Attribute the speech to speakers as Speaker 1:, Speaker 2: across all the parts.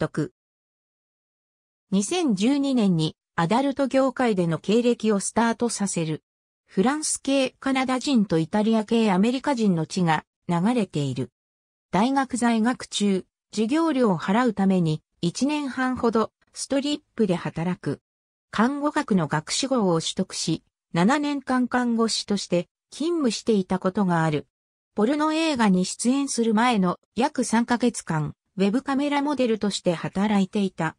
Speaker 1: 得。2012年にアダルト業界での経歴をスタートさせる。フランス系カナダ人とイタリア系アメリカ人の血が流れている。大学在学中、授業料を払うために1年半ほどストリップで働く。看護学の学士号を取得し、7年間看護師として勤務していたことがある。ポルノ映画に出演する前の約3ヶ月間、ウェブカメラモデルとして働いていた。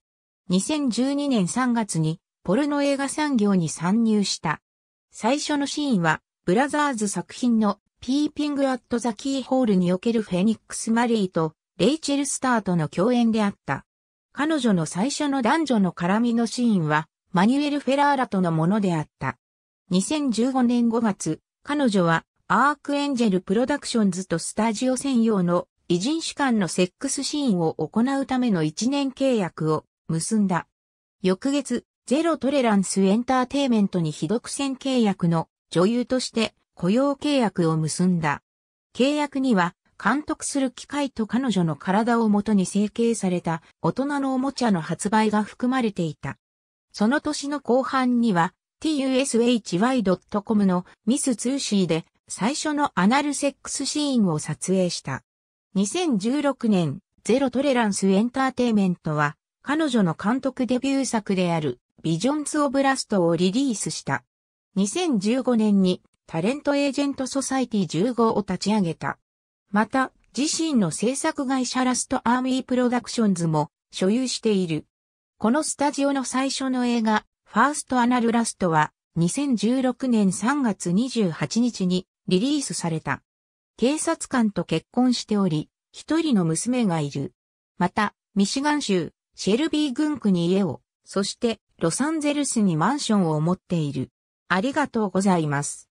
Speaker 1: 2012年3月にポルノ映画産業に参入した。最初のシーンは、ブラザーズ作品のピーピング・アット・ザ・キーホールにおけるフェニックス・マリーとレイチェル・スターとの共演であった。彼女の最初の男女の絡みのシーンは、マニュエル・フェラーラとのものであった。2015年5月、彼女はアークエンジェル・プロダクションズとスタジオ専用の異人種間のセックスシーンを行うための1年契約を結んだ。翌月、ゼロトレランスエンターテイメントに非独占契約の女優として雇用契約を結んだ。契約には監督する機械と彼女の体をもとに成形された大人のおもちゃの発売が含まれていた。その年の後半には tushy.com のミス・ツーシーで最初のアナルセックスシーンを撮影した。2016年、ゼロトレランスエンターテイメントは、彼女の監督デビュー作である、ビジョンズ・オブ・ラストをリリースした。2015年に、タレントエージェント・ソサイティ15を立ち上げた。また、自身の制作会社ラスト・アーミー・プロダクションズも、所有している。このスタジオの最初の映画、ファースト・アナル・ラストは、2016年3月28日にリリースされた。警察官と結婚しており、一人の娘がいる。また、ミシガン州、シェルビー郡区に家を、そして、ロサンゼルスにマンションを持っている。ありがとうございます。